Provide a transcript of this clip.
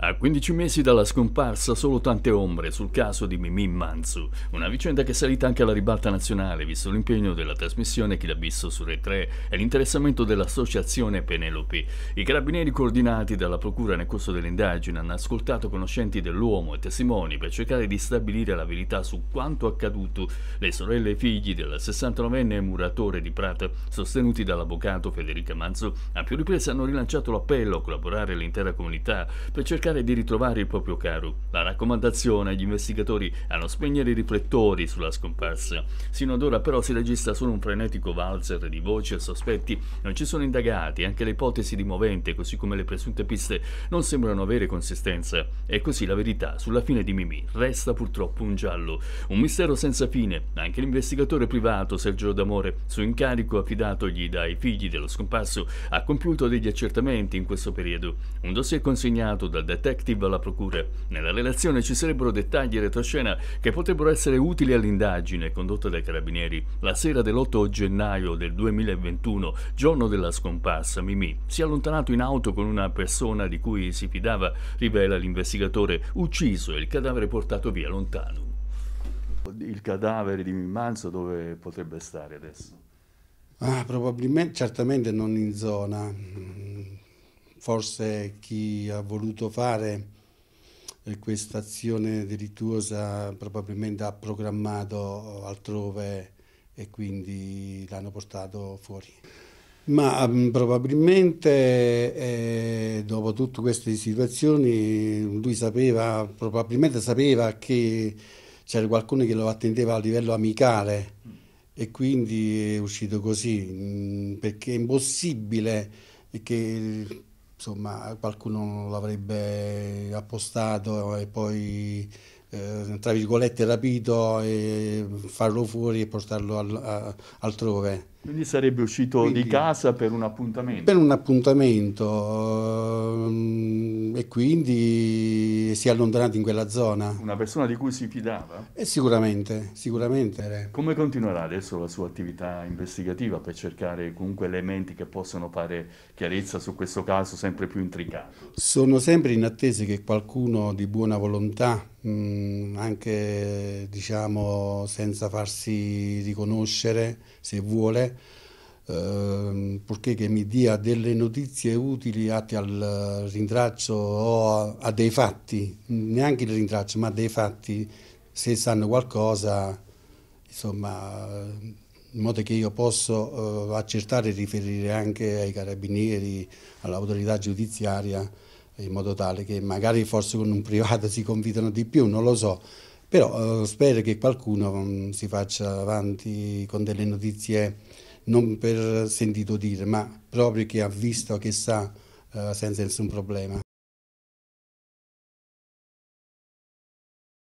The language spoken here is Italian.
A 15 mesi dalla scomparsa solo tante ombre sul caso di Mimì Manzu, una vicenda che è salita anche alla ribalta nazionale, visto l'impegno della trasmissione Chi l'ha visto su Re 3 e l'interessamento dell'associazione Penelope. I carabinieri coordinati dalla procura nel corso dell'indagine hanno ascoltato conoscenti dell'uomo e testimoni per cercare di stabilire la verità su quanto accaduto. Le sorelle e figli del 69enne muratore di Prato, sostenuti dall'avvocato Federica Manzu, a più riprese hanno rilanciato l'appello a collaborare l'intera comunità per cercare cercare di ritrovare il proprio caro. La raccomandazione agli investigatori è non spegnere i riflettori sulla scomparsa. Sino ad ora però si registra solo un frenetico valzer di voci e sospetti. Non ci sono indagati, anche le ipotesi di movente, così come le presunte piste, non sembrano avere consistenza. E così la verità sulla fine di Mimì resta purtroppo un giallo, un mistero senza fine. Anche l'investigatore privato Sergio D'Amore, su incarico affidatogli dai figli dello scomparso, ha compiuto degli accertamenti in questo periodo. Un dossier consegnato dal detective alla procura. Nella relazione ci sarebbero dettagli e retroscena che potrebbero essere utili all'indagine condotta dai carabinieri. La sera dell'8 gennaio del 2021, giorno della scomparsa, Mimì si è allontanato in auto con una persona di cui si fidava, rivela l'investigatore, ucciso e il cadavere portato via lontano. Il cadavere di Mimmanzo dove potrebbe stare adesso? Ah, probabilmente, certamente non in zona, forse chi ha voluto fare eh, questa azione delittuosa probabilmente ha programmato altrove e quindi l'hanno portato fuori. Ma um, probabilmente eh, dopo tutte queste situazioni lui sapeva, probabilmente sapeva che c'era qualcuno che lo attendeva a livello amicale e quindi è uscito così, mh, mm, perché è impossibile che insomma, qualcuno l'avrebbe appostato e poi eh, tra virgolette rapito e farlo fuori e portarlo al, a, altrove. Quindi sarebbe uscito Quindi, di casa per un appuntamento? Per un appuntamento ehm, e quindi si è allontanato in quella zona. Una persona di cui si fidava? Eh, sicuramente, sicuramente. Come continuerà adesso la sua attività investigativa per cercare comunque elementi che possano fare chiarezza su questo caso sempre più intricato? Sono sempre in attesa che qualcuno di buona volontà, mh, mm, anche diciamo senza farsi riconoscere se vuole, Ehm, purché che mi dia delle notizie utili atte al rintraccio o a, a dei fatti, neanche il rintraccio, ma dei fatti, se sanno qualcosa, insomma, in modo che io possa eh, accertare e riferire anche ai carabinieri, all'autorità giudiziaria, in modo tale che magari forse con un privato si convitano di più, non lo so, però eh, spero che qualcuno mh, mm, si faccia avanti con delle notizie non per sentito dire, ma proprio che ha visto, che sa, eh, senza nessun problema.